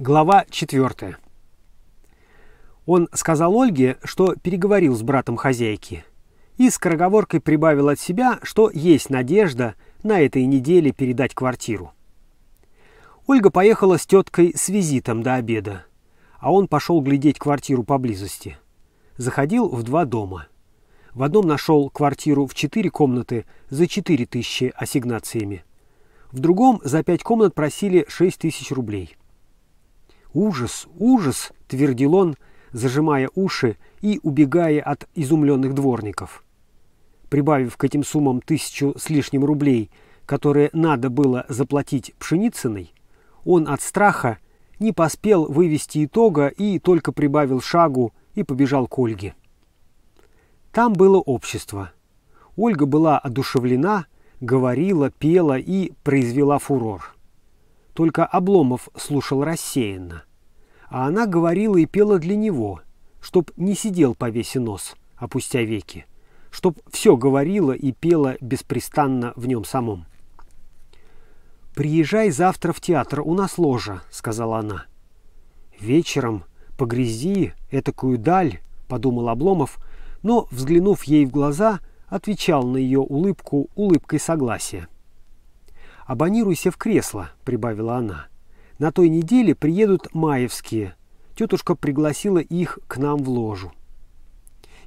Глава 4. Он сказал Ольге, что переговорил с братом хозяйки. И скороговоркой прибавил от себя, что есть надежда на этой неделе передать квартиру. Ольга поехала с теткой с визитом до обеда, а он пошел глядеть квартиру поблизости. Заходил в два дома. В одном нашел квартиру в четыре комнаты за четыре тысячи ассигнациями. В другом за пять комнат просили шесть тысяч рублей – «Ужас, ужас!» – твердил он, зажимая уши и убегая от изумленных дворников. Прибавив к этим суммам тысячу с лишним рублей, которые надо было заплатить Пшеницыной, он от страха не поспел вывести итога и только прибавил шагу и побежал к Ольге. Там было общество. Ольга была одушевлена, говорила, пела и произвела фурор. Только Обломов слушал рассеянно. А она говорила и пела для него, чтоб не сидел повеси нос, опустя веки, чтоб все говорила и пела беспрестанно в нем самом. «Приезжай завтра в театр, у нас ложа», — сказала она. «Вечером по грязи, этакую даль», — подумал Обломов, но, взглянув ей в глаза, отвечал на ее улыбку улыбкой согласия. «Абонируйся в кресло», — прибавила она. «На той неделе приедут маевские. Тетушка пригласила их к нам в ложу».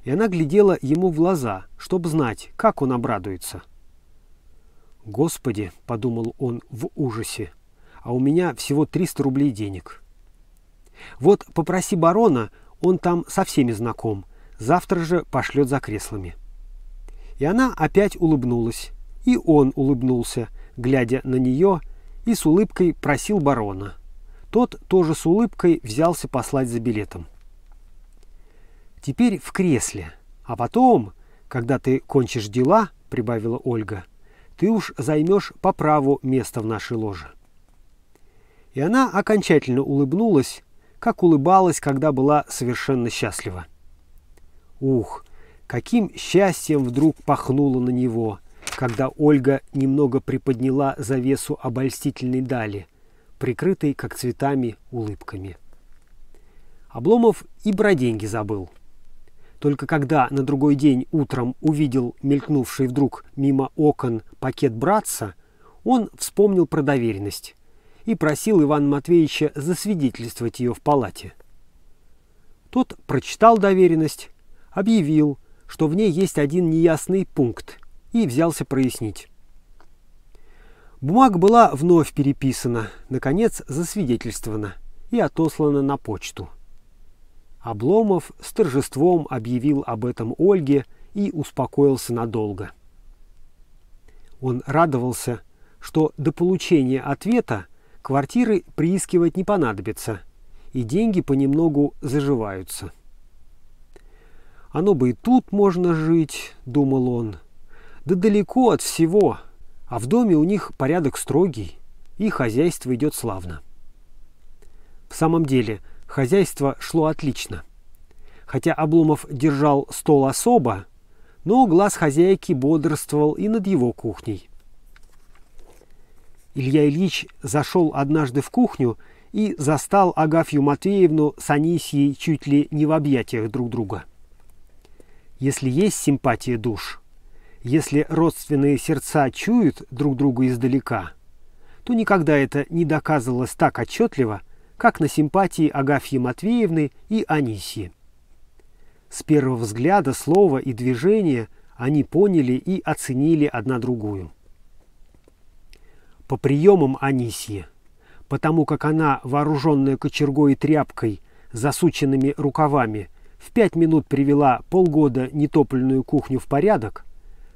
И она глядела ему в глаза, чтобы знать, как он обрадуется. «Господи!» — подумал он в ужасе. «А у меня всего 300 рублей денег». «Вот попроси барона, он там со всеми знаком. Завтра же пошлет за креслами». И она опять улыбнулась. И он улыбнулся, глядя на нее, и с улыбкой просил барона. Тот тоже с улыбкой взялся послать за билетом. «Теперь в кресле, а потом, когда ты кончишь дела, — прибавила Ольга, — ты уж займешь по праву место в нашей ложе». И она окончательно улыбнулась, как улыбалась, когда была совершенно счастлива. Ух, каким счастьем вдруг пахнуло на него, когда Ольга немного приподняла завесу обольстительной дали, прикрытой, как цветами, улыбками. Обломов и про деньги забыл. Только когда на другой день утром увидел мелькнувший вдруг мимо окон пакет братца, он вспомнил про доверенность и просил Ивана Матвеевича засвидетельствовать ее в палате. Тот прочитал доверенность, объявил, что в ней есть один неясный пункт, и взялся прояснить. Бумага была вновь переписана, наконец засвидетельствована и отослана на почту. Обломов с торжеством объявил об этом Ольге и успокоился надолго. Он радовался, что до получения ответа квартиры приискивать не понадобится, и деньги понемногу заживаются. «Оно бы и тут можно жить», — думал он, — да далеко от всего. А в доме у них порядок строгий, и хозяйство идет славно. В самом деле, хозяйство шло отлично. Хотя Обломов держал стол особо, но глаз хозяйки бодрствовал и над его кухней. Илья Ильич зашел однажды в кухню и застал Агафью Матвеевну с Анисией чуть ли не в объятиях друг друга. Если есть симпатия душ, если родственные сердца чуют друг друга издалека, то никогда это не доказывалось так отчетливо, как на симпатии Агафьи Матвеевны и Анисии. С первого взгляда, слова и движения они поняли и оценили одна другую. По приемам Анисии, потому как она, вооруженная кочергой и тряпкой, засученными рукавами, в пять минут привела полгода нетопленную кухню в порядок,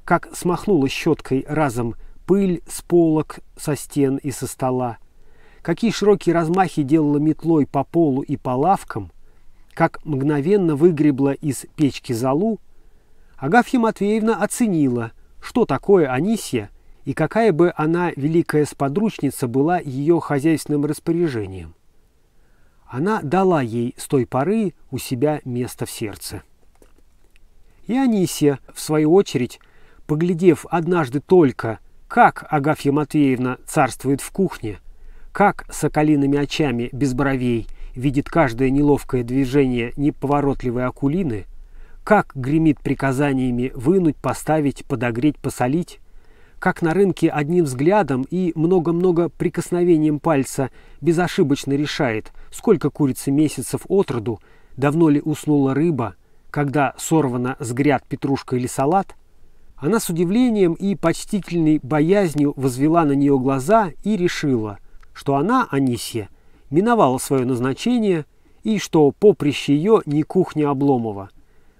как смахнула щеткой разом пыль с полок, со стен и со стола, какие широкие размахи делала метлой по полу и по лавкам, как мгновенно выгребла из печки залу, Агафья Матвеевна оценила, что такое Анисья и какая бы она, великая сподручница, была ее хозяйственным распоряжением. Она дала ей с той поры у себя место в сердце. И Анисия, в свою очередь, поглядев однажды только, как Агафья Матвеевна царствует в кухне, как соколиными очами без бровей видит каждое неловкое движение неповоротливой акулины, как гремит приказаниями вынуть, поставить, подогреть, посолить, как на рынке одним взглядом и много-много прикосновением пальца безошибочно решает, сколько курицы месяцев от роду, давно ли уснула рыба, когда сорвана с гряд петрушка или салат, она с удивлением и почтительной боязнью возвела на нее глаза и решила, что она, Анисия, миновала свое назначение и что поприще ее не кухня Обломова,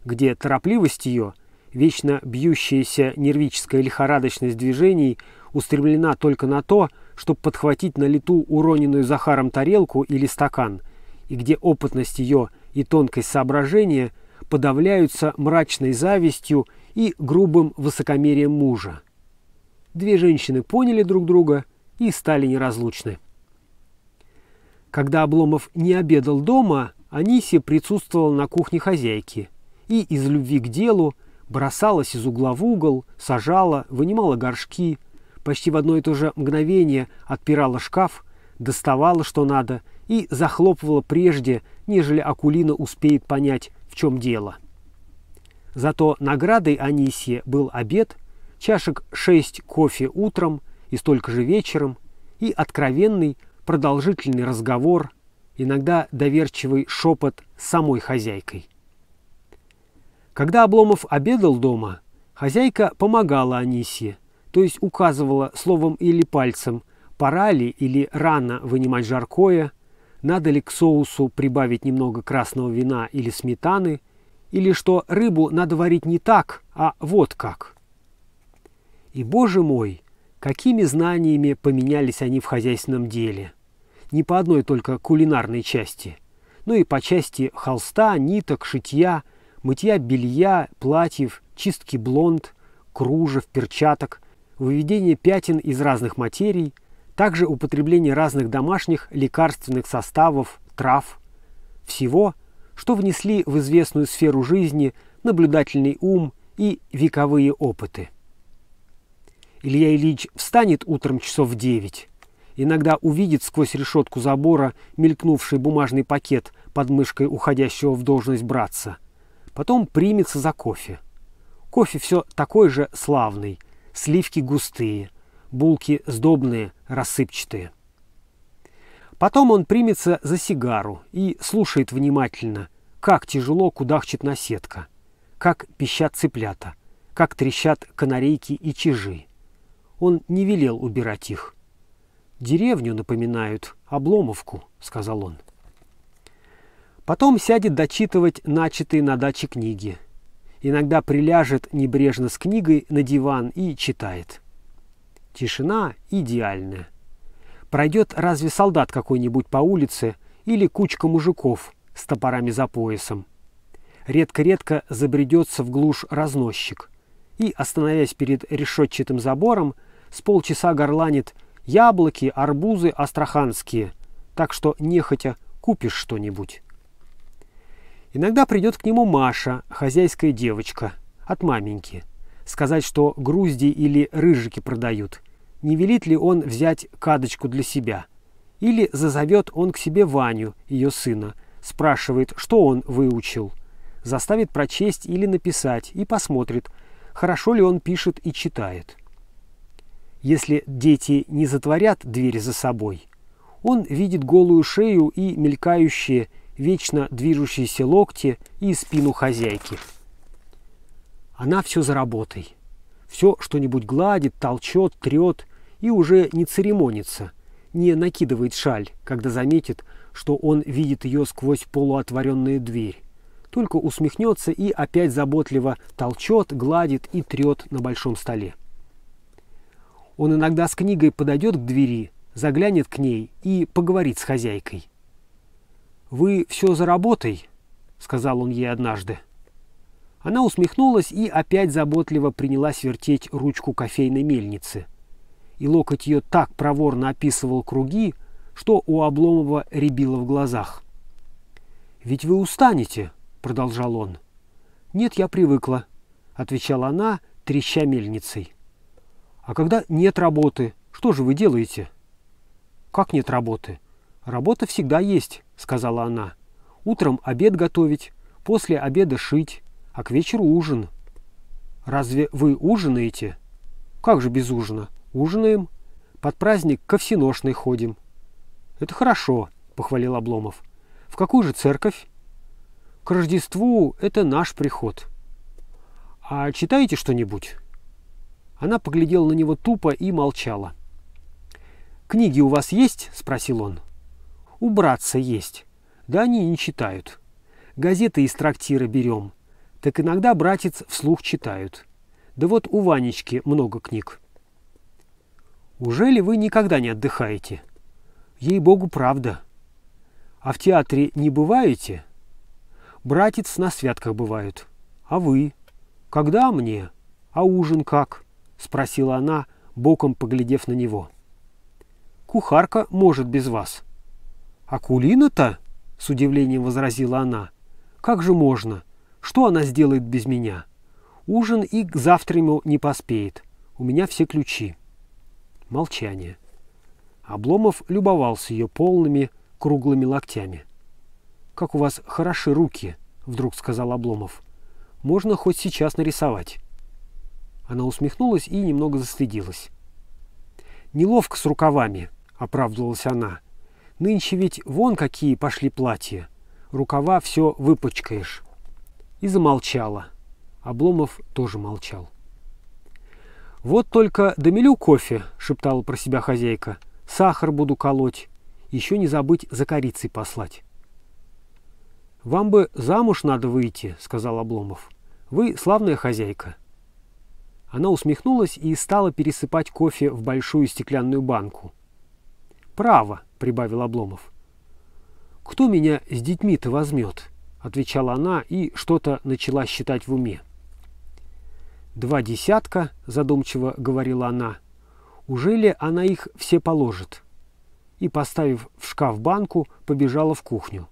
где торопливость ее, вечно бьющаяся нервическая лихорадочность движений, устремлена только на то, чтобы подхватить на лету уроненную Захаром тарелку или стакан, и где опытность ее и тонкость соображения подавляются мрачной завистью и грубым высокомерием мужа. Две женщины поняли друг друга и стали неразлучны. Когда Обломов не обедал дома, Анисия присутствовала на кухне хозяйки и из любви к делу бросалась из угла в угол, сажала, вынимала горшки, почти в одно и то же мгновение отпирала шкаф, доставала что надо и захлопывала прежде, нежели Акулина успеет понять, в чем дело. Зато наградой Анисе был обед, чашек шесть кофе утром и столько же вечером, и откровенный продолжительный разговор, иногда доверчивый шепот с самой хозяйкой. Когда Обломов обедал дома, хозяйка помогала Анисе, то есть указывала словом или пальцем, пора ли или рано вынимать жаркое, надо ли к соусу прибавить немного красного вина или сметаны – или что рыбу надо варить не так, а вот как. И, боже мой, какими знаниями поменялись они в хозяйственном деле. Не по одной только кулинарной части, но и по части холста, ниток, шитья, мытья белья, платьев, чистки блонд, кружев, перчаток, выведения пятен из разных материй, также употребление разных домашних лекарственных составов, трав. Всего – что внесли в известную сферу жизни наблюдательный ум и вековые опыты. Илья Ильич встанет утром часов в девять, иногда увидит сквозь решетку забора мелькнувший бумажный пакет под мышкой уходящего в должность братца. Потом примется за кофе. Кофе все такой же славный, сливки густые, булки сдобные, рассыпчатые. Потом он примется за сигару и слушает внимательно, как тяжело кудахчет наседка, как пищат цыплята, как трещат канарейки и чижи. Он не велел убирать их. «Деревню напоминают, обломовку», — сказал он. Потом сядет дочитывать начатые на даче книги. Иногда приляжет небрежно с книгой на диван и читает. Тишина идеальная. Пройдет разве солдат какой-нибудь по улице или кучка мужиков — с топорами за поясом. Редко-редко забредется в глушь разносчик и, остановясь перед решетчатым забором, с полчаса горланит яблоки, арбузы астраханские, так что нехотя купишь что-нибудь. Иногда придет к нему Маша, хозяйская девочка, от маменьки, сказать, что грузди или рыжики продают, не велит ли он взять кадочку для себя. Или зазовет он к себе Ваню, ее сына, спрашивает, что он выучил, заставит прочесть или написать и посмотрит, хорошо ли он пишет и читает. Если дети не затворят дверь за собой, он видит голую шею и мелькающие, вечно движущиеся локти и спину хозяйки. Она все за работой. Все что-нибудь гладит, толчет, трет и уже не церемонится, не накидывает шаль, когда заметит, что он видит ее сквозь полуотворенную дверь. Только усмехнется и опять заботливо толчет, гладит и трет на большом столе. Он иногда с книгой подойдет к двери, заглянет к ней и поговорит с хозяйкой. «Вы все за работой?» — сказал он ей однажды. Она усмехнулась и опять заботливо принялась вертеть ручку кофейной мельницы. И локоть ее так проворно описывал круги, что у Обломова рябило в глазах. «Ведь вы устанете», — продолжал он. «Нет, я привыкла», — отвечала она, треща мельницей. «А когда нет работы, что же вы делаете?» «Как нет работы?» «Работа всегда есть», — сказала она. «Утром обед готовить, после обеда шить, а к вечеру ужин». «Разве вы ужинаете?» «Как же без ужина? Ужинаем. Под праздник ко всеношной ходим. «Это хорошо», — похвалил Обломов. «В какую же церковь?» «К Рождеству это наш приход». «А читаете что-нибудь?» Она поглядела на него тупо и молчала. «Книги у вас есть?» – спросил он. «У братца есть. Да они не читают. Газеты из трактира берем. Так иногда братец вслух читают. Да вот у Ванечки много книг». «Уже ли вы никогда не отдыхаете?» Ей-богу, правда. А в театре не бываете? Братец на святках бывают. А вы? Когда мне? А ужин как? Спросила она, боком поглядев на него. Кухарка может без вас. А Кулина-то? С удивлением возразила она. Как же можно? Что она сделает без меня? Ужин и к завтраму не поспеет. У меня все ключи. Молчание. Обломов любовался ее полными, круглыми локтями. «Как у вас хороши руки», — вдруг сказал Обломов. «Можно хоть сейчас нарисовать». Она усмехнулась и немного застыдилась. «Неловко с рукавами», — оправдывалась она. «Нынче ведь вон какие пошли платья. Рукава все выпачкаешь». И замолчала. Обломов тоже молчал. «Вот только домелю кофе», — шептала про себя хозяйка сахар буду колоть, еще не забыть за корицей послать. «Вам бы замуж надо выйти», — сказал Обломов. «Вы славная хозяйка». Она усмехнулась и стала пересыпать кофе в большую стеклянную банку. «Право», — прибавил Обломов. «Кто меня с детьми-то возьмет?» — отвечала она и что-то начала считать в уме. «Два десятка», — задумчиво говорила она, — Ужели она их все положит? И, поставив в шкаф банку, побежала в кухню.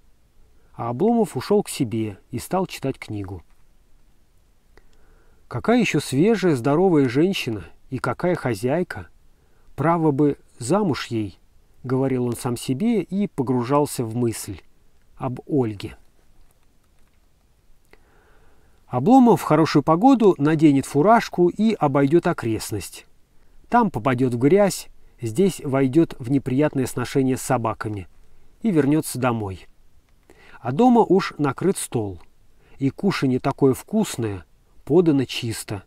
А Обломов ушел к себе и стал читать книгу. Какая еще свежая, здоровая женщина и какая хозяйка. Право бы замуж ей, говорил он сам себе и погружался в мысль об Ольге. Обломов в хорошую погоду наденет фуражку и обойдет окрестность. Там попадет в грязь, здесь войдет в неприятное сношение с собаками и вернется домой. А дома уж накрыт стол. И кушанье такое вкусное, подано чисто.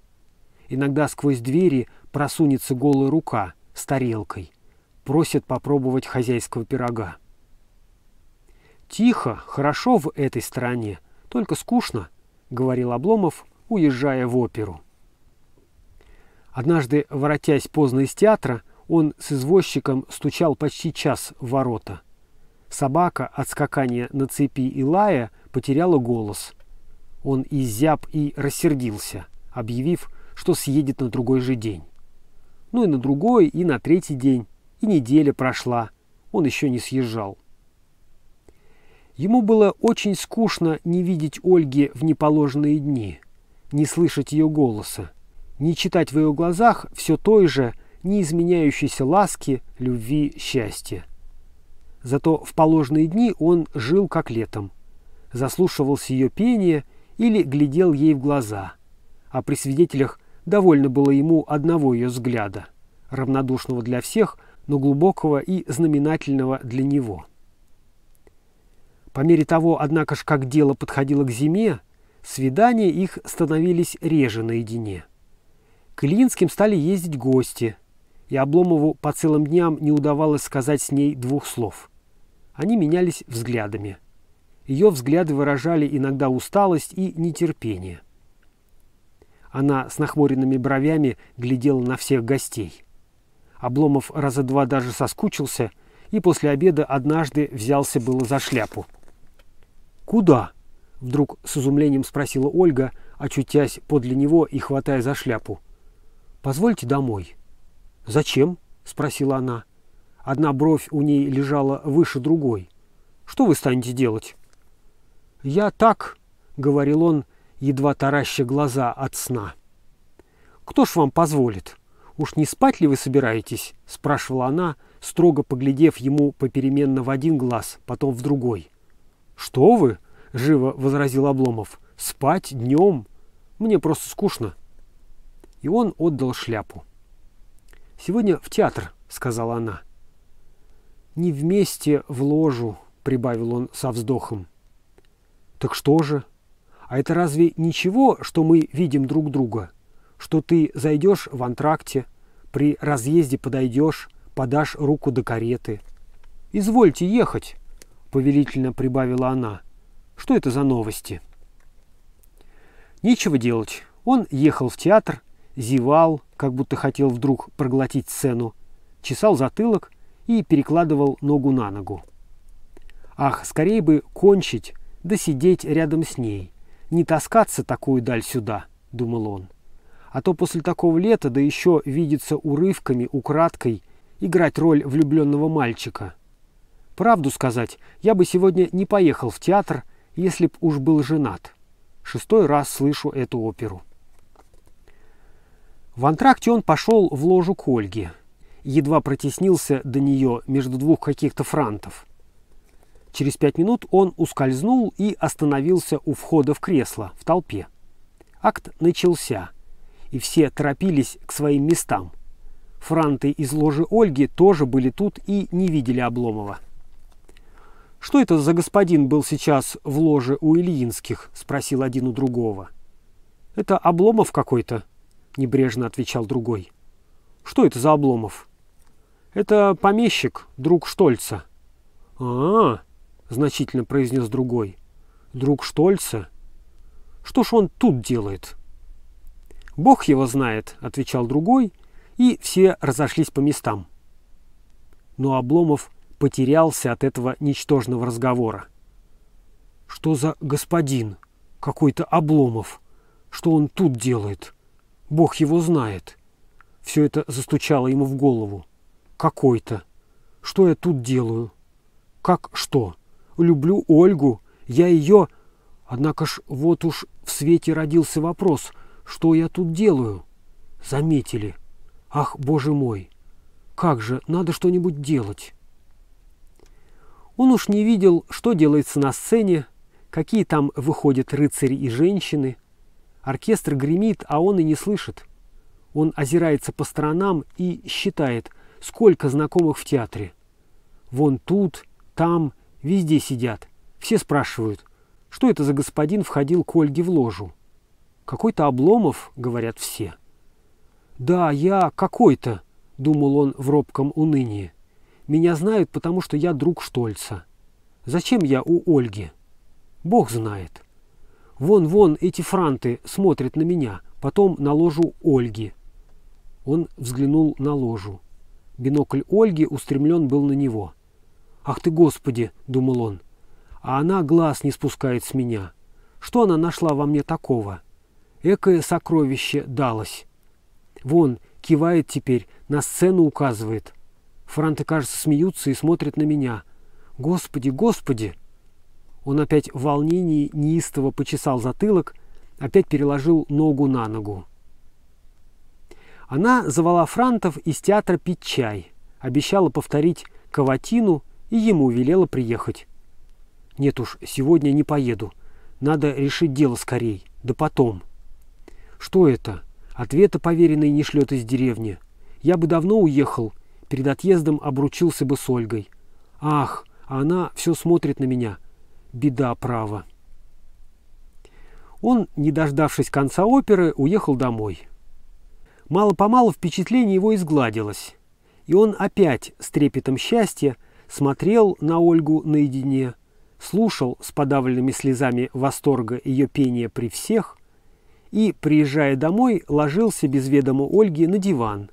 Иногда сквозь двери просунется голая рука с тарелкой. Просит попробовать хозяйского пирога. «Тихо, хорошо в этой стране, только скучно», — говорил Обломов, уезжая в оперу. Однажды, воротясь поздно из театра, он с извозчиком стучал почти час в ворота. Собака от скакания на цепи и лая потеряла голос. Он изяб и рассердился, объявив, что съедет на другой же день. Ну и на другой, и на третий день, и неделя прошла, он еще не съезжал. Ему было очень скучно не видеть Ольги в неположенные дни, не слышать ее голоса не читать в ее глазах все той же неизменяющейся ласки, любви, счастья. Зато в положенные дни он жил как летом, заслушивался ее пение или глядел ей в глаза, а при свидетелях довольно было ему одного ее взгляда, равнодушного для всех, но глубокого и знаменательного для него. По мере того, однако ж, как дело подходило к зиме, свидания их становились реже наедине – к Ильинским стали ездить гости, и Обломову по целым дням не удавалось сказать с ней двух слов. Они менялись взглядами. Ее взгляды выражали иногда усталость и нетерпение. Она с нахмуренными бровями глядела на всех гостей. Обломов раза два даже соскучился и после обеда однажды взялся было за шляпу. «Куда?» — вдруг с изумлением спросила Ольга, очутясь подле него и хватая за шляпу. «Позвольте домой». «Зачем?» – спросила она. Одна бровь у ней лежала выше другой. «Что вы станете делать?» «Я так», – говорил он, едва тараща глаза от сна. «Кто ж вам позволит? Уж не спать ли вы собираетесь?» – спрашивала она, строго поглядев ему попеременно в один глаз, потом в другой. «Что вы?» – живо возразил Обломов. «Спать днем? Мне просто скучно» и он отдал шляпу. «Сегодня в театр», — сказала она. «Не вместе в ложу», — прибавил он со вздохом. «Так что же? А это разве ничего, что мы видим друг друга? Что ты зайдешь в антракте, при разъезде подойдешь, подашь руку до кареты?» «Извольте ехать», — повелительно прибавила она. «Что это за новости?» Нечего делать. Он ехал в театр, зевал, как будто хотел вдруг проглотить сцену, чесал затылок и перекладывал ногу на ногу. Ах, скорее бы кончить, да сидеть рядом с ней, не таскаться такую даль сюда, думал он. А то после такого лета, да еще видеться урывками, украдкой, играть роль влюбленного мальчика. Правду сказать, я бы сегодня не поехал в театр, если б уж был женат. Шестой раз слышу эту оперу. В антракте он пошел в ложу к Ольге. Едва протеснился до нее между двух каких-то франтов. Через пять минут он ускользнул и остановился у входа в кресло, в толпе. Акт начался, и все торопились к своим местам. Франты из ложи Ольги тоже были тут и не видели Обломова. «Что это за господин был сейчас в ложе у Ильинских?» – спросил один у другого. «Это Обломов какой-то», – небрежно отвечал другой. «Что это за Обломов?» «Это помещик, друг Штольца». «А, -а, -а значительно произнес другой. «Друг Штольца? Что ж он тут делает?» «Бог его знает», – отвечал другой, и все разошлись по местам. Но Обломов потерялся от этого ничтожного разговора. «Что за господин? Какой-то Обломов? Что он тут делает?» Бог его знает. Все это застучало ему в голову. Какой-то. Что я тут делаю? Как что? Люблю Ольгу. Я ее... Однако ж вот уж в свете родился вопрос, что я тут делаю? Заметили. Ах, боже мой! Как же, надо что-нибудь делать. Он уж не видел, что делается на сцене, какие там выходят рыцари и женщины – Оркестр гремит, а он и не слышит. Он озирается по сторонам и считает, сколько знакомых в театре. Вон тут, там, везде сидят. Все спрашивают, что это за господин входил к Ольге в ложу. «Какой-то Обломов», — говорят все. «Да, я какой-то», — думал он в робком унынии. «Меня знают, потому что я друг Штольца. Зачем я у Ольги? Бог знает». Вон, вон, эти франты смотрят на меня, потом на ложу Ольги. Он взглянул на ложу. Бинокль Ольги устремлен был на него. «Ах ты, Господи!» – думал он. «А она глаз не спускает с меня. Что она нашла во мне такого? Экое сокровище далось. Вон, кивает теперь, на сцену указывает. Франты, кажется, смеются и смотрят на меня. Господи, Господи!» Он опять в волнении неистово почесал затылок, опять переложил ногу на ногу. Она звала Франтов из театра пить чай, обещала повторить каватину и ему велела приехать. «Нет уж, сегодня не поеду. Надо решить дело скорей. Да потом». «Что это?» Ответа поверенный не шлет из деревни. «Я бы давно уехал. Перед отъездом обручился бы с Ольгой. Ах, а она все смотрит на меня беда права. Он, не дождавшись конца оперы, уехал домой. Мало-помалу впечатление его изгладилось, и он опять с трепетом счастья смотрел на Ольгу наедине, слушал с подавленными слезами восторга ее пение при всех и, приезжая домой, ложился без ведома Ольги на диван,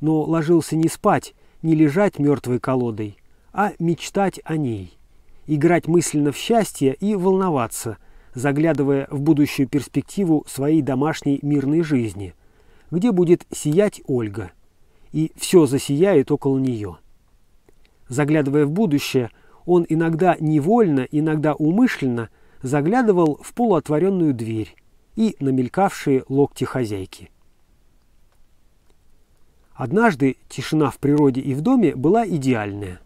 но ложился не спать, не лежать мертвой колодой, а мечтать о ней – играть мысленно в счастье и волноваться, заглядывая в будущую перспективу своей домашней мирной жизни, где будет сиять Ольга, и все засияет около нее. Заглядывая в будущее, он иногда невольно, иногда умышленно заглядывал в полуотворенную дверь и намелькавшие локти хозяйки. Однажды тишина в природе и в доме была идеальная.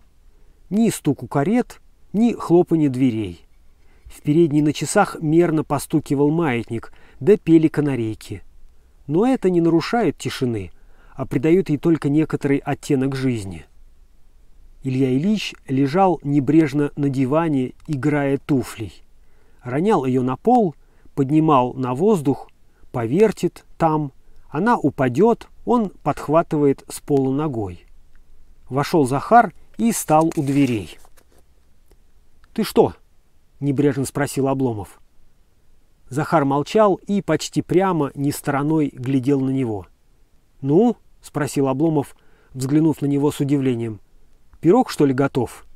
Ни стуку карет, ни хлопанья дверей. В передней на часах мерно постукивал маятник, да пели канарейки. Но это не нарушает тишины, а придает ей только некоторый оттенок жизни. Илья Ильич лежал небрежно на диване, играя туфлей. Ронял ее на пол, поднимал на воздух, повертит там, она упадет, он подхватывает с пола ногой. Вошел Захар и стал у дверей. «Ты что?» – небрежно спросил Обломов. Захар молчал и почти прямо, не стороной, глядел на него. «Ну?» – спросил Обломов, взглянув на него с удивлением. «Пирог, что ли, готов?»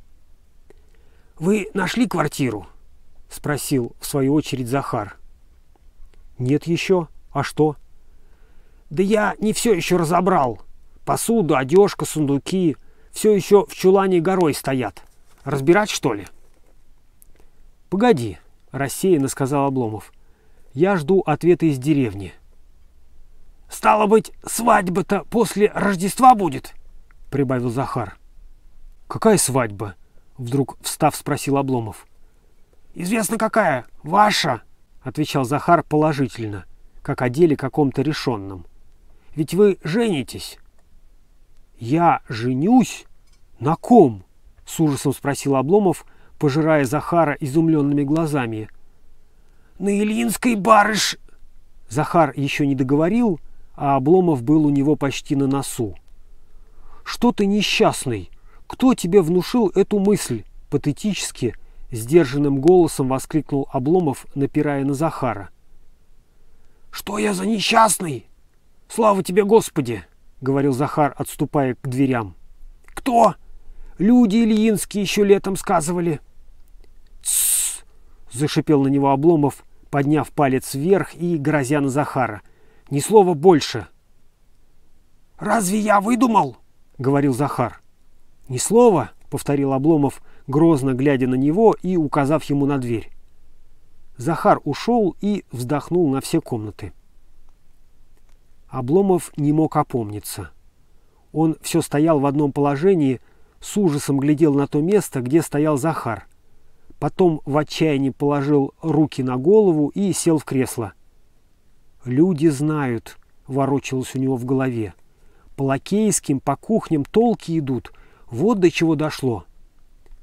«Вы нашли квартиру?» – спросил, в свою очередь, Захар. «Нет еще. А что?» «Да я не все еще разобрал. Посуду, одежка, сундуки. Все еще в чулане горой стоят. Разбирать, что ли?» «Погоди», – рассеянно сказал Обломов. «Я жду ответа из деревни». «Стало быть, свадьба-то после Рождества будет?» – прибавил Захар. «Какая свадьба?» – вдруг встав спросил Обломов. «Известно какая. Ваша!» – отвечал Захар положительно, как о деле каком-то решенном. «Ведь вы женитесь». «Я женюсь? На ком?» – с ужасом спросил Обломов – пожирая Захара изумленными глазами. «На Ильинской барыш...» Захар еще не договорил, а Обломов был у него почти на носу. «Что ты несчастный? Кто тебе внушил эту мысль?» Патетически, сдержанным голосом воскликнул Обломов, напирая на Захара. «Что я за несчастный? Слава тебе, Господи!» — говорил Захар, отступая к дверям. «Кто?» «Люди Ильинские еще летом сказывали». «Тссс!» – зашипел на него Обломов, подняв палец вверх и грозя на Захара. «Ни слова больше!» «Разве я выдумал?» — говорил Захар. «Ни слова», — повторил Обломов, грозно глядя на него и указав ему на дверь. Захар ушел и вздохнул на все комнаты. Обломов не мог опомниться. Он все стоял в одном положении, с ужасом глядел на то место, где стоял Захар потом в отчаянии положил руки на голову и сел в кресло. «Люди знают», – ворочалось у него в голове. «По лакейским, по кухням толки идут. Вот до чего дошло».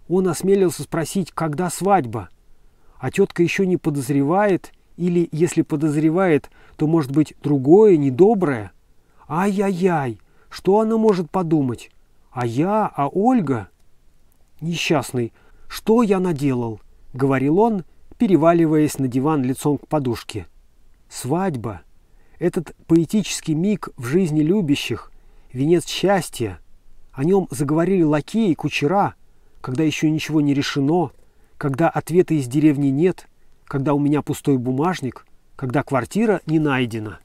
Он осмелился спросить, когда свадьба. А тетка еще не подозревает, или, если подозревает, то, может быть, другое, недоброе. Ай-яй-яй, что она может подумать? А я, а Ольга? Несчастный, что я наделал?» — говорил он, переваливаясь на диван лицом к подушке. «Свадьба. Этот поэтический миг в жизни любящих, венец счастья. О нем заговорили лакеи кучера, когда еще ничего не решено, когда ответа из деревни нет, когда у меня пустой бумажник, когда квартира не найдена».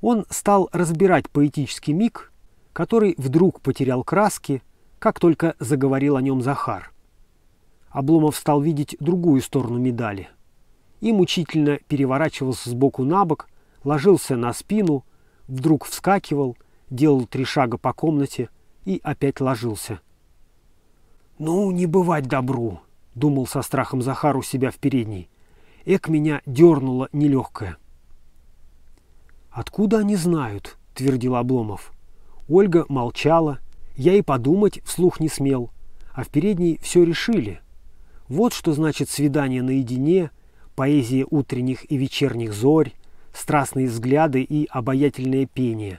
Он стал разбирать поэтический миг, который вдруг потерял краски — как только заговорил о нем Захар. Обломов стал видеть другую сторону медали. И мучительно переворачивался с боку на бок, ложился на спину, вдруг вскакивал, делал три шага по комнате и опять ложился. «Ну, не бывать добру!» — думал со страхом Захар у себя в передней. «Эк меня дернуло нелегкое». «Откуда они знают?» — твердил Обломов. Ольга молчала, я и подумать вслух не смел, а в передней все решили. Вот что значит свидание наедине, поэзия утренних и вечерних зорь, страстные взгляды и обаятельное пение.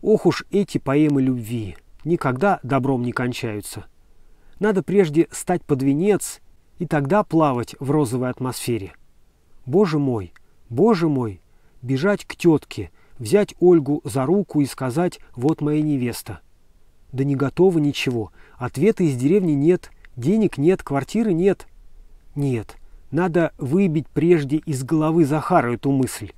Ох уж эти поэмы любви, никогда добром не кончаются. Надо прежде стать под венец и тогда плавать в розовой атмосфере. Боже мой, боже мой, бежать к тетке, взять Ольгу за руку и сказать «вот моя невеста». Да не готово ничего. Ответа из деревни нет. Денег нет, квартиры нет. Нет, надо выбить прежде из головы Захара эту мысль.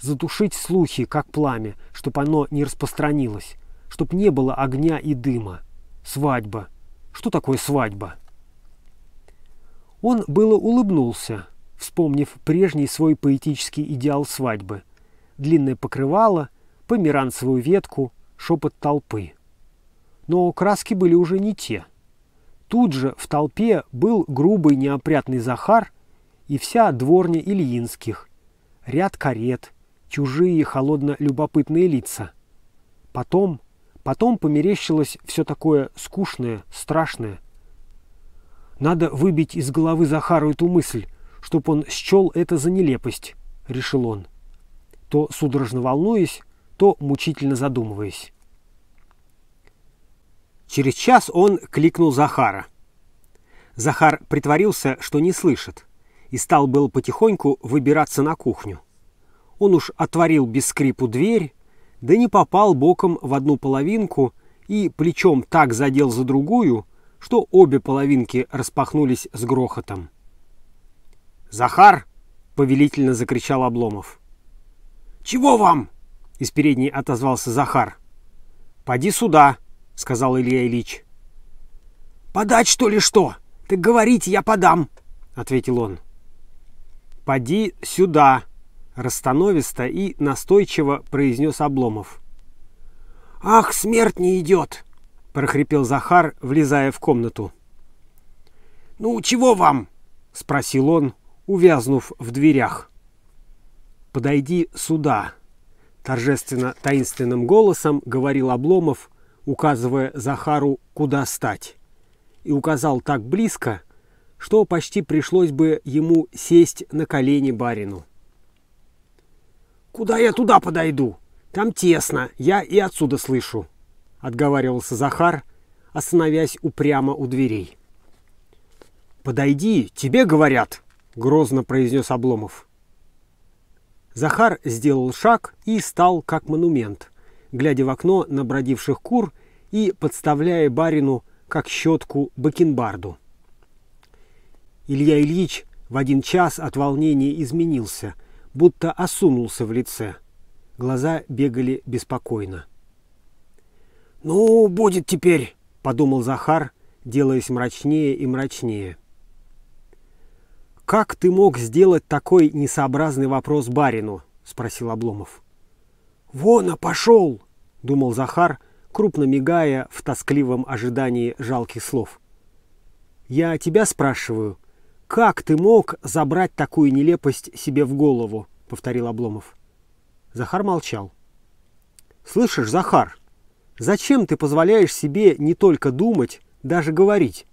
Затушить слухи, как пламя, чтоб оно не распространилось. Чтоб не было огня и дыма. Свадьба. Что такое свадьба? Он было улыбнулся, вспомнив прежний свой поэтический идеал свадьбы. Длинное покрывало, померанцевую ветку, шепот толпы но краски были уже не те. Тут же в толпе был грубый неопрятный Захар и вся дворня Ильинских, ряд карет, чужие холодно-любопытные лица. Потом, потом померещилось все такое скучное, страшное. «Надо выбить из головы Захару эту мысль, чтоб он счел это за нелепость», — решил он, то судорожно волнуясь, то мучительно задумываясь. Через час он кликнул Захара. Захар притворился, что не слышит, и стал был потихоньку выбираться на кухню. Он уж отворил без скрипу дверь, да не попал боком в одну половинку и плечом так задел за другую, что обе половинки распахнулись с грохотом. «Захар!» — повелительно закричал Обломов. «Чего вам?» — из передней отозвался Захар. «Поди сюда!» сказал Илья Ильич. «Подать, что ли, что? Ты говорите, я подам!» — ответил он. «Поди сюда!» — расстановисто и настойчиво произнес Обломов. «Ах, смерть не идет!» — прохрипел Захар, влезая в комнату. «Ну, чего вам?» — спросил он, увязнув в дверях. «Подойди сюда!» — торжественно-таинственным голосом говорил Обломов, указывая Захару, куда стать. И указал так близко, что почти пришлось бы ему сесть на колени барину. «Куда я туда подойду? Там тесно, я и отсюда слышу», — отговаривался Захар, остановясь упрямо у дверей. «Подойди, тебе говорят», — грозно произнес Обломов. Захар сделал шаг и стал как монумент глядя в окно на бродивших кур и подставляя барину как щетку бакенбарду. Илья Ильич в один час от волнения изменился, будто осунулся в лице. Глаза бегали беспокойно. «Ну, будет теперь», — подумал Захар, делаясь мрачнее и мрачнее. «Как ты мог сделать такой несообразный вопрос барину?» — спросил Обломов. «Вон, а пошел!» – думал Захар, крупно мигая в тоскливом ожидании жалких слов. «Я тебя спрашиваю, как ты мог забрать такую нелепость себе в голову?» – повторил Обломов. Захар молчал. «Слышишь, Захар, зачем ты позволяешь себе не только думать, даже говорить?»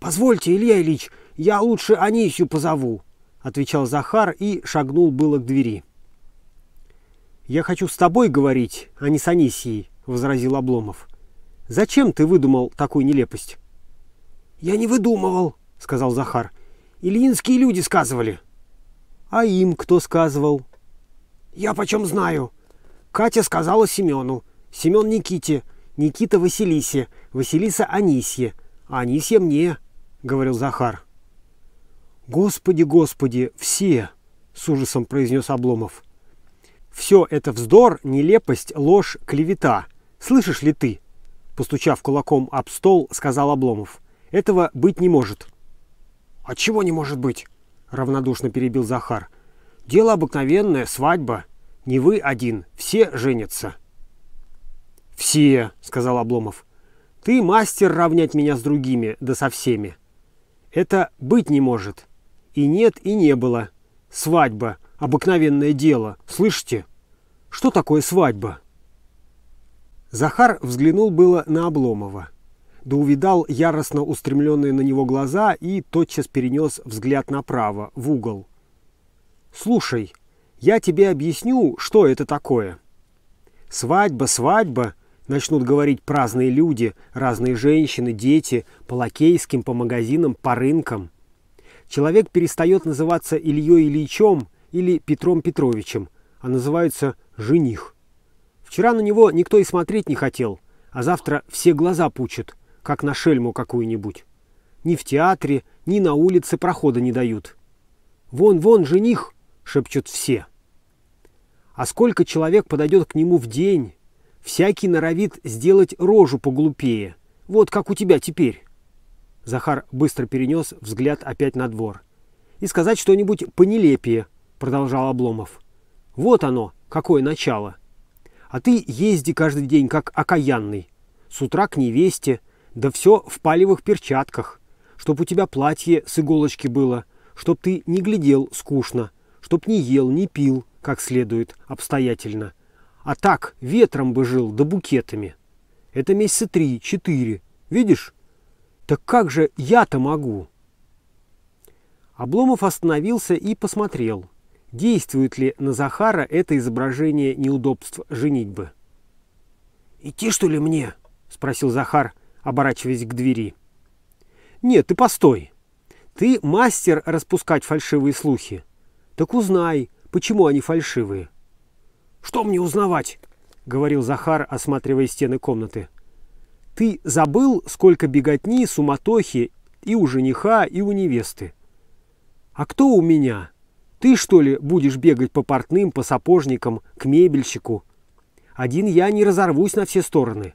«Позвольте, Илья Ильич, я лучше Анисью позову», – отвечал Захар и шагнул было к двери. «Я хочу с тобой говорить, а не с Анисией», — возразил Обломов. «Зачем ты выдумал такую нелепость?» «Я не выдумывал», — сказал Захар. «Ильинские люди сказывали». «А им кто сказывал?» «Я почем знаю. Катя сказала Семену, Семен Никите, Никита Василисе, Василиса Анисье, а Анисья мне», — говорил Захар. «Господи, господи, все!» — с ужасом произнес Обломов. Все это вздор, нелепость, ложь, клевета. Слышишь ли ты?» Постучав кулаком об стол, сказал Обломов. «Этого быть не может». «А чего не может быть?» Равнодушно перебил Захар. «Дело обыкновенное, свадьба. Не вы один, все женятся». «Все», — сказал Обломов. «Ты мастер равнять меня с другими, да со всеми». «Это быть не может. И нет, и не было. Свадьба, обыкновенное дело, слышите? Что такое свадьба?» Захар взглянул было на Обломова, да увидал яростно устремленные на него глаза и тотчас перенес взгляд направо, в угол. «Слушай, я тебе объясню, что это такое. Свадьба, свадьба!» Начнут говорить праздные люди, разные женщины, дети, по лакейским, по магазинам, по рынкам. Человек перестает называться Ильей Ильичом или Петром Петровичем, а называется «жених». Вчера на него никто и смотреть не хотел, а завтра все глаза пучат, как на шельму какую-нибудь. Ни в театре, ни на улице прохода не дают. «Вон, вон, жених!» — шепчут все. А сколько человек подойдет к нему в день? Всякий норовит сделать рожу поглупее. Вот как у тебя теперь. Захар быстро перенес взгляд опять на двор. И сказать что-нибудь понелепее, продолжал Обломов. «Вот оно, какое начало. А ты езди каждый день, как окаянный. С утра к невесте, да все в палевых перчатках. Чтоб у тебя платье с иголочки было, чтоб ты не глядел скучно, чтоб не ел, не пил, как следует, обстоятельно. А так ветром бы жил, да букетами. Это месяца три, четыре. Видишь? Так как же я-то могу?» Обломов остановился и посмотрел – действует ли на Захара это изображение неудобств женитьбы. «Идти, что ли, мне?» – спросил Захар, оборачиваясь к двери. «Нет, ты постой. Ты мастер распускать фальшивые слухи. Так узнай, почему они фальшивые». «Что мне узнавать?» – говорил Захар, осматривая стены комнаты. «Ты забыл, сколько беготни, суматохи и у жениха, и у невесты. А кто у меня?» Ты, что ли, будешь бегать по портным, по сапожникам, к мебельщику? Один я не разорвусь на все стороны.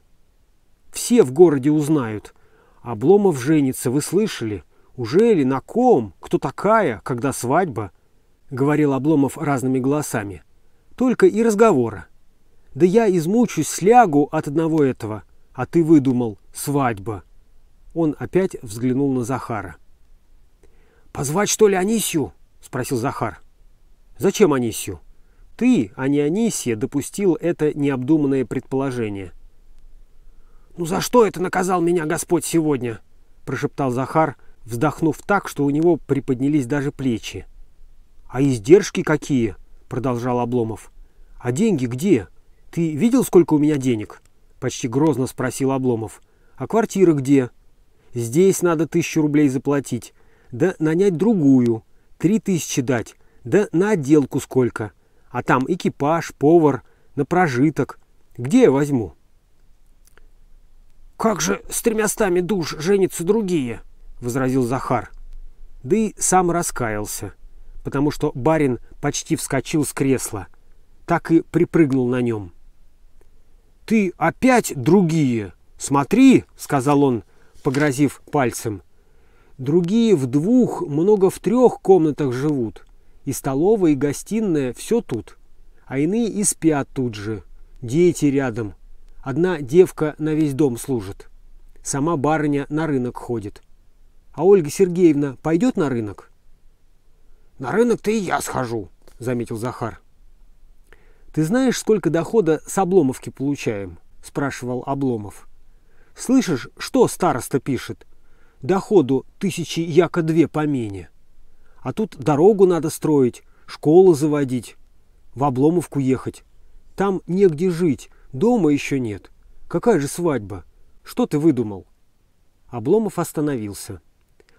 Все в городе узнают. Обломов женится, вы слышали? Уже ли, на ком? Кто такая? Когда свадьба?» Говорил Обломов разными голосами. «Только и разговора. Да я измучусь, слягу от одного этого. А ты выдумал, свадьба». Он опять взглянул на Захара. «Позвать, что ли, Анисью?» спросил Захар. «Зачем Анисию?» «Ты, а не Анисия, допустил это необдуманное предположение». «Ну за что это наказал меня Господь сегодня?» – прошептал Захар, вздохнув так, что у него приподнялись даже плечи. «А издержки какие?» – продолжал Обломов. «А деньги где? Ты видел, сколько у меня денег?» – почти грозно спросил Обломов. «А квартира где?» «Здесь надо тысячу рублей заплатить. Да нанять другую. Три тысячи дать. Да на отделку сколько. А там экипаж, повар, на прожиток. Где я возьму? «Как же с тремястами душ женятся другие?» – возразил Захар. Да и сам раскаялся, потому что барин почти вскочил с кресла. Так и припрыгнул на нем. «Ты опять другие! Смотри!» – сказал он, погрозив пальцем – Другие в двух, много в трех комнатах живут. И столовая, и гостиная – все тут. А иные и спят тут же. Дети рядом. Одна девка на весь дом служит. Сама барыня на рынок ходит. А Ольга Сергеевна пойдет на рынок? «На рынок-то и я схожу», – заметил Захар. «Ты знаешь, сколько дохода с Обломовки получаем?» – спрашивал Обломов. «Слышишь, что староста пишет? доходу тысячи яко две помене. А тут дорогу надо строить, школу заводить, в Обломовку ехать. Там негде жить, дома еще нет. Какая же свадьба? Что ты выдумал?» Обломов остановился.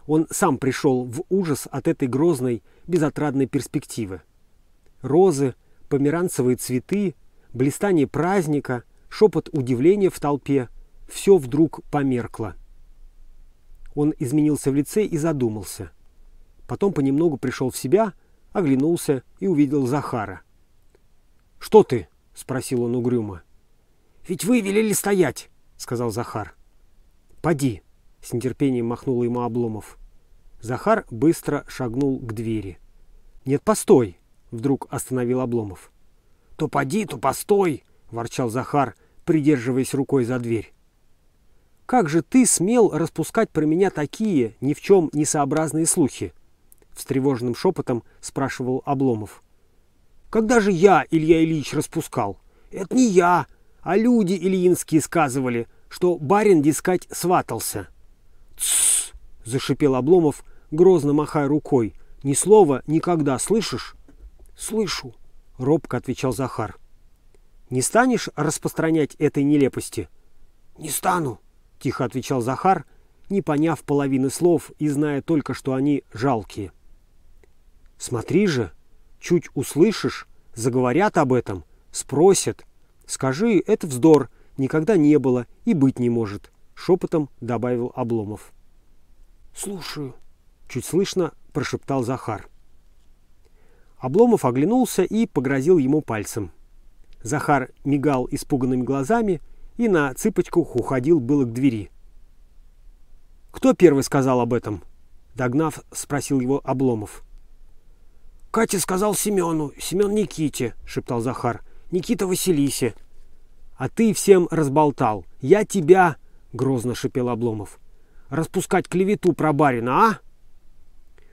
Он сам пришел в ужас от этой грозной, безотрадной перспективы. Розы, померанцевые цветы, блистание праздника, шепот удивления в толпе – все вдруг померкло. Он изменился в лице и задумался. Потом понемногу пришел в себя, оглянулся и увидел Захара. «Что ты?» — спросил он угрюмо. «Ведь вы велели стоять!» — сказал Захар. «Поди!» — с нетерпением махнул ему Обломов. Захар быстро шагнул к двери. «Нет, постой!» — вдруг остановил Обломов. «То поди, то постой!» — ворчал Захар, придерживаясь рукой за дверь как же ты смел распускать про меня такие ни в чем несообразные сообразные слухи?» — встревоженным шепотом спрашивал Обломов. «Когда же я, Илья Ильич, распускал? Это не я, а люди ильинские сказывали, что барин, дискать, сватался». «Тссс!» — зашипел Обломов, грозно махая рукой. «Ни слова никогда, слышишь?» «Слышу», — робко отвечал Захар. «Не станешь распространять этой нелепости?» «Не стану», тихо отвечал Захар, не поняв половины слов и зная только, что они жалкие. «Смотри же, чуть услышишь, заговорят об этом, спросят. Скажи, это вздор, никогда не было и быть не может», — шепотом добавил Обломов. «Слушаю», — чуть слышно прошептал Захар. Обломов оглянулся и погрозил ему пальцем. Захар мигал испуганными глазами — и на цыпочках уходил было к двери. «Кто первый сказал об этом?» Догнав, спросил его Обломов. «Катя сказал Семену, Семен Никите», — шептал Захар. «Никита Василисе». «А ты всем разболтал. Я тебя...» — грозно шепел Обломов. «Распускать клевету про барина, а?»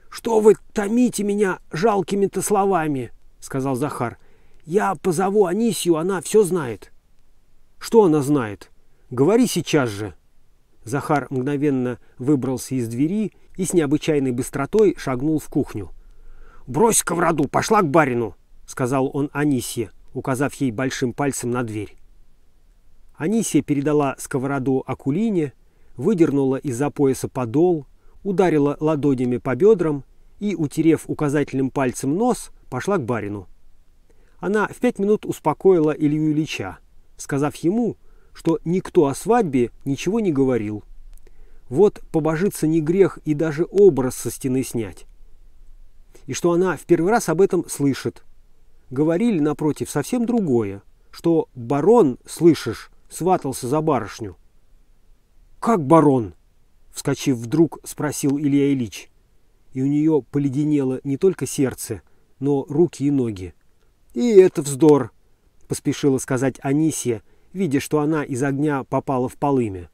«Что вы томите меня жалкими-то словами?» — сказал Захар. «Я позову Анисию, она все знает». Что она знает? Говори сейчас же!» Захар мгновенно выбрался из двери и с необычайной быстротой шагнул в кухню. «Брось сковороду, пошла к барину!» — сказал он Анисе, указав ей большим пальцем на дверь. Анисия передала сковороду Акулине, выдернула из-за пояса подол, ударила ладонями по бедрам и, утерев указательным пальцем нос, пошла к барину. Она в пять минут успокоила Илью Ильича сказав ему, что никто о свадьбе ничего не говорил. Вот побожиться не грех и даже образ со стены снять. И что она в первый раз об этом слышит. Говорили, напротив, совсем другое, что барон, слышишь, сватался за барышню. «Как барон?» – вскочив вдруг, спросил Илья Ильич. И у нее поледенело не только сердце, но руки и ноги. «И это вздор!» поспешила сказать Анисия, видя, что она из огня попала в полымя.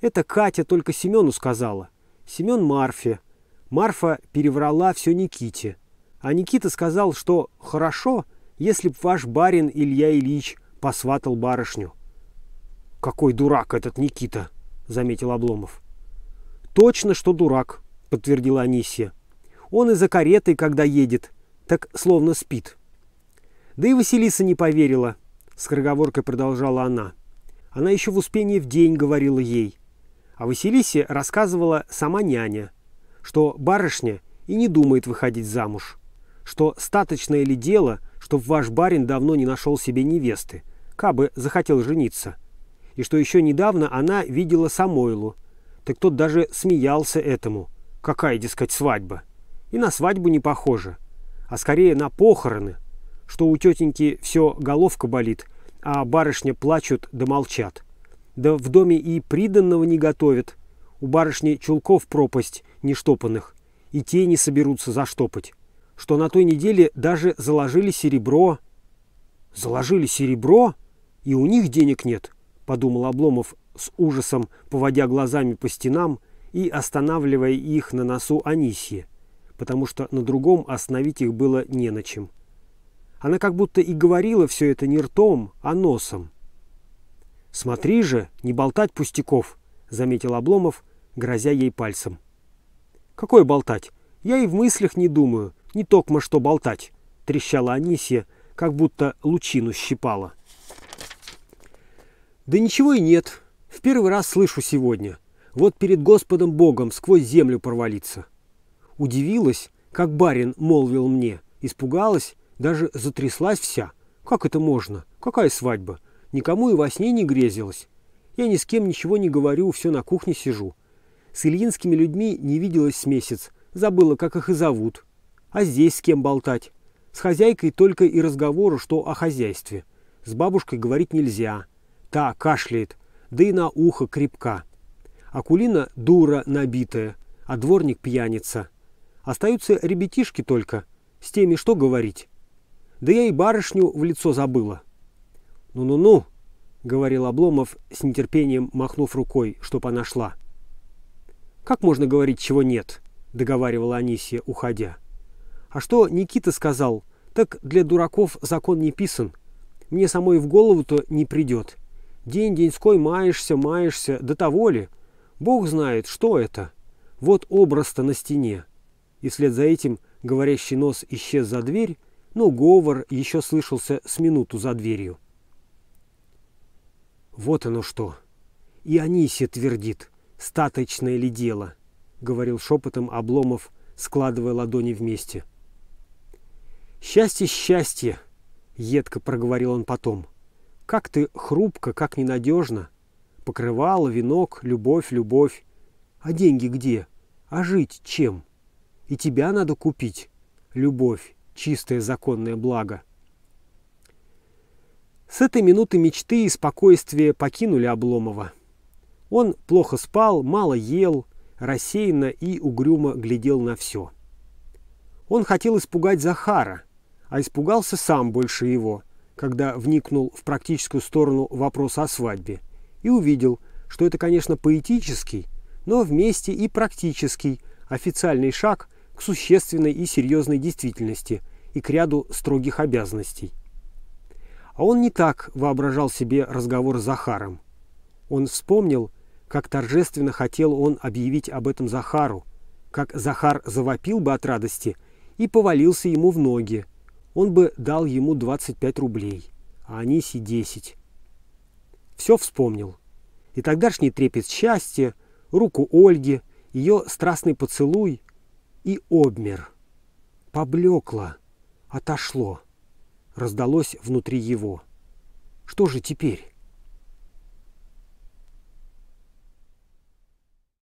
Это Катя только Семену сказала. Семен Марфе. Марфа переврала все Никите. А Никита сказал, что «хорошо, если б ваш барин Илья Ильич посватал барышню». «Какой дурак этот Никита!» — заметил Обломов. «Точно, что дурак», — подтвердила Анисия. «Он и за каретой, когда едет, так словно спит». Да и Василиса не поверила, скороговоркой продолжала она. Она еще в Успении в день говорила ей. А Василисе рассказывала сама няня, что барышня и не думает выходить замуж, что статочное ли дело, чтоб ваш барин давно не нашел себе невесты, кабы захотел жениться, и что еще недавно она видела Самойлу, так тот даже смеялся этому. Какая, дескать, свадьба? И на свадьбу не похоже, а скорее на похороны – что у тетеньки все головка болит, а барышня плачут да молчат. Да в доме и приданного не готовят. У барышни чулков пропасть нештопанных, и те не соберутся заштопать. Что на той неделе даже заложили серебро. Заложили серебро? И у них денег нет, подумал Обломов с ужасом, поводя глазами по стенам и останавливая их на носу Анисье, потому что на другом остановить их было не на чем. Она как будто и говорила все это не ртом, а носом. «Смотри же, не болтать пустяков», — заметил Обломов, грозя ей пальцем. «Какое болтать? Я и в мыслях не думаю. Не токмо что болтать», — трещала Анисия, как будто лучину щипала. «Да ничего и нет. В первый раз слышу сегодня. Вот перед Господом Богом сквозь землю провалиться». Удивилась, как барин молвил мне, испугалась даже затряслась вся. Как это можно? Какая свадьба? Никому и во сне не грезилось. Я ни с кем ничего не говорю, все на кухне сижу. С ильинскими людьми не виделась с месяц. Забыла, как их и зовут. А здесь с кем болтать? С хозяйкой только и разговору, что о хозяйстве. С бабушкой говорить нельзя. Та кашляет, да и на ухо крепка. Акулина дура набитая, а дворник пьяница. Остаются ребятишки только. С теми что говорить? Да я и барышню в лицо забыла. «Ну-ну-ну», — говорил Обломов с нетерпением, махнув рукой, чтоб она шла. «Как можно говорить, чего нет?» — договаривала Анисия, уходя. «А что Никита сказал? Так для дураков закон не писан. Мне самой в голову-то не придет. День-деньской маешься, маешься, до того ли? Бог знает, что это. Вот образ-то на стене». И вслед за этим говорящий нос исчез за дверь, но говор еще слышался с минуту за дверью. «Вот оно что! И Анисе твердит, статочное ли дело!» — говорил шепотом Обломов, складывая ладони вместе. «Счастье, счастье!» — едко проговорил он потом. «Как ты хрупко, как ненадежно! Покрывало, венок, любовь, любовь! А деньги где? А жить чем? И тебя надо купить, любовь! чистое законное благо. С этой минуты мечты и спокойствие покинули Обломова. Он плохо спал, мало ел, рассеянно и угрюмо глядел на все. Он хотел испугать Захара, а испугался сам больше его, когда вникнул в практическую сторону вопроса о свадьбе и увидел, что это, конечно, поэтический, но вместе и практический официальный шаг – к существенной и серьезной действительности и к ряду строгих обязанностей. А он не так воображал себе разговор с Захаром. Он вспомнил, как торжественно хотел он объявить об этом Захару, как Захар завопил бы от радости и повалился ему в ноги. Он бы дал ему 25 рублей, а Анисе 10. Все вспомнил. И тогдашний трепет счастья, руку Ольги, ее страстный поцелуй, и обмер. Поблекло, отошло, раздалось внутри его. Что же теперь?